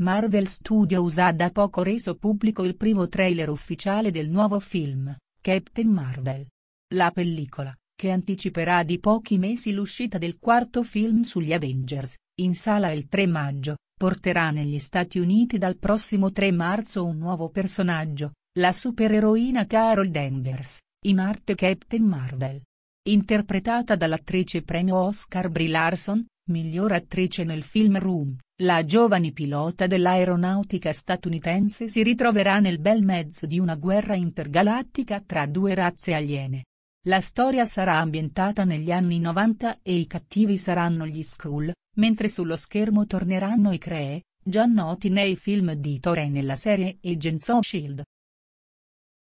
Marvel Studios ha da poco reso pubblico il primo trailer ufficiale del nuovo film, Captain Marvel. La pellicola, che anticiperà di pochi mesi l'uscita del quarto film sugli Avengers, in sala il 3 maggio, porterà negli Stati Uniti dal prossimo 3 marzo un nuovo personaggio, la supereroina Carol Danvers, in arte Captain Marvel. Interpretata dall'attrice premio Oscar Brie Larson, Miglior attrice nel film Room, la giovane pilota dell'aeronautica statunitense si ritroverà nel bel mezzo di una guerra intergalattica tra due razze aliene. La storia sarà ambientata negli anni 90 e i cattivi saranno gli Skrull, mentre sullo schermo torneranno i Cree, già noti nei film di Thor e nella serie Agents of S.H.I.E.L.D.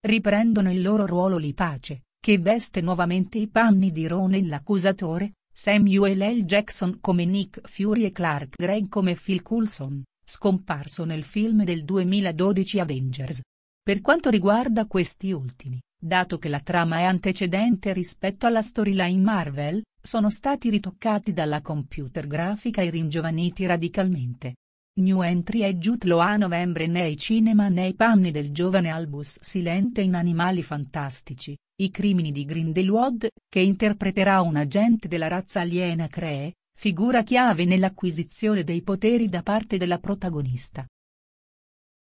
Riprendono il loro ruolo Lipace, che veste nuovamente i panni di Ronin l'accusatore, Samuel L. Jackson come Nick Fury e Clark Gregg come Phil Coulson, scomparso nel film del 2012 Avengers. Per quanto riguarda questi ultimi, dato che la trama è antecedente rispetto alla storyline Marvel, sono stati ritoccati dalla computer grafica e ringiovaniti radicalmente. New Entry e Jude Law a novembre nei cinema nei panni del giovane Albus Silente in Animali Fantastici, i crimini di Grindelwald, che interpreterà un agente della razza aliena Cree, figura chiave nell'acquisizione dei poteri da parte della protagonista.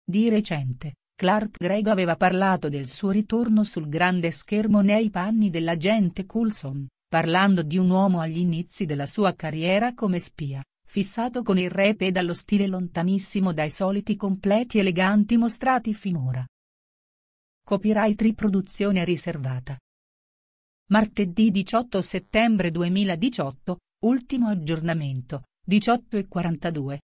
Di recente, Clark Gregg aveva parlato del suo ritorno sul grande schermo nei panni dell'agente Coulson, parlando di un uomo agli inizi della sua carriera come spia fissato con il rap e dallo stile lontanissimo dai soliti completi eleganti mostrati finora. Copyright riproduzione riservata. Martedì 18 settembre 2018, ultimo aggiornamento, 18 e 42.